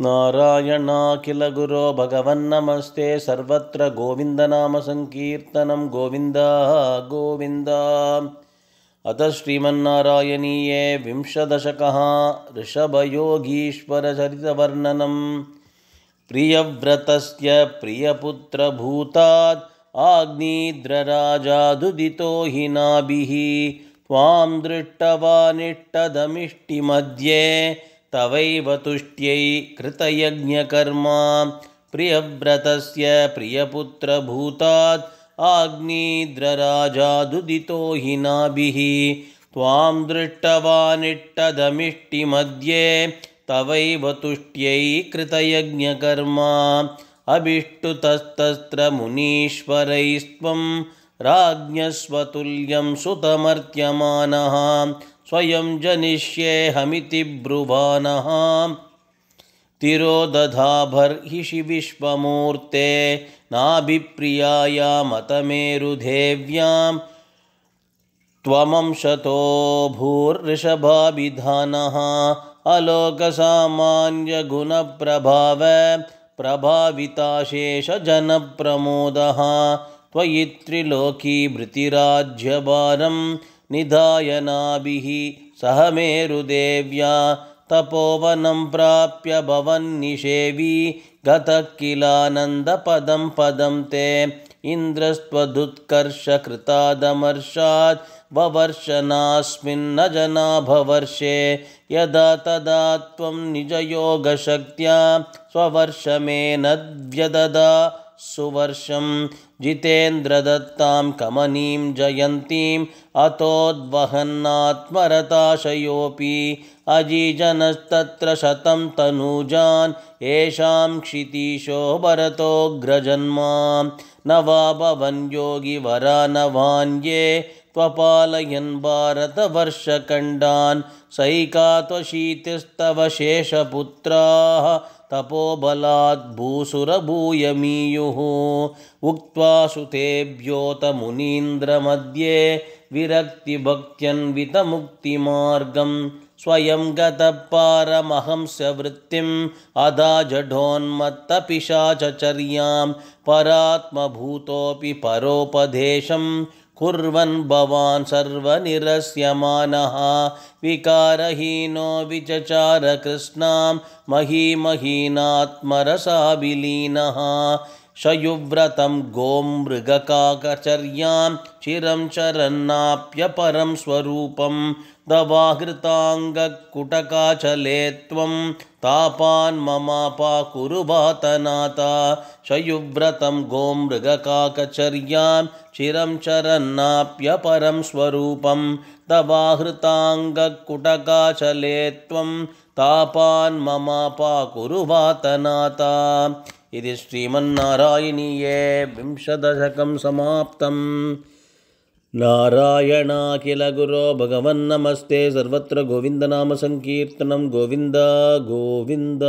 गुरो भगवन्नमस्ते सर्वत्र गोविन्दनामसङ्कीर्तनं गोविन्द हा गोविन्द अथ श्रीमन्नारायणीये विंशदशकः ऋषभयोगीश्वरचरितवर्णनं प्रियव्रतस्य प्रियपुत्रभूतात् आग्नीद्रराजादुदितो हि नाभिः त्वां दृष्टवानिष्टदमिष्टिमध्ये तवैव तुष्ट्यै कृतयज्ञकर्मा प्रियव्रतस्य प्रियपुत्रभूतात् आग्नेद्रराजादुदितो हिनाभिः त्वां दृष्टवानिट्टदमिष्टिमध्ये तवैव तुष्ट्यै कृतयज्ञकर्मा अभिष्टुतस्तत्र मुनीश्वरैस्त्वं राज्ञस्वतुल्यं सुतमर्त्यमानः स्वयं जनिष्येऽहमितिब्रुवानः विश्वमूर्ते नाभिप्रियाया मत त्वमंशतो भूर्षभाभिधानः अलोकसामान्यगुणप्रभाव प्रभाविताशेषजनप्रमोदः नाभिः सह मेरुदेव्या तपोवनं प्राप्य भवन्निषेवी गतः किलानन्दपदं पदं ते इन्द्रस्त्वदुत्कर्षकृतादमर्षात् ववर्षनास्मिन्न जनाभवर्षे यदा तदा त्वं निजयोगशक्त्या स्ववर्षमे सुवर्षं जितेन्द्रदत्तां कमनीं जयन्तीम् अथोद्वहन्नात्मरताशयोऽपि अजिजनस्तत्र शतं तनूजान् येषां क्षितीशो भरतोऽग्रजन्मां न वाभवन् योगिवरानवान्ये त्वपालयन् भारतवर्षखण्डान् सैका त्वशीतिस्तव शेषपुत्राः भूसुरभूयमीयुः उक्त्वा सुतेभ्योतमुनीन्द्रमध्ये विरक्तिभक्त्यन्वितमुक्तिमार्गं स्वयं गतपारमहंसवृत्तिम् अधा जढोन्मत्तपिशाचर्यां परात्मभूतोऽपि परोपदेशम् कुर्वन् भवान् सर्वनिरस्यमानः विकारहीनो विचचारकृष्णां महीमहीनात्मरसा विलीनः शयुव्रतं गोमृगकाकचर्यां चिरं चरन्नाप्यपरं स्वरूपं दवाहृताङ्गकुटकाचले त्वं तापान् मम कुरु वातनाता शयुव्रतं गोमृगकाकचर्यां चिरं चरन्नाप्यपरं स्वरूपं दवाहृताङ्गकुटकाचले त्वं तापान् मम कुरु वातनाता इति श्रीमन्नारायणीये विंशदशकं समाप्तम् नारायणाखिलगुरो भगवन्नमस्ते सर्वत्र गोविन्दनामसङ्कीर्तनं गोविन्द गोविन्द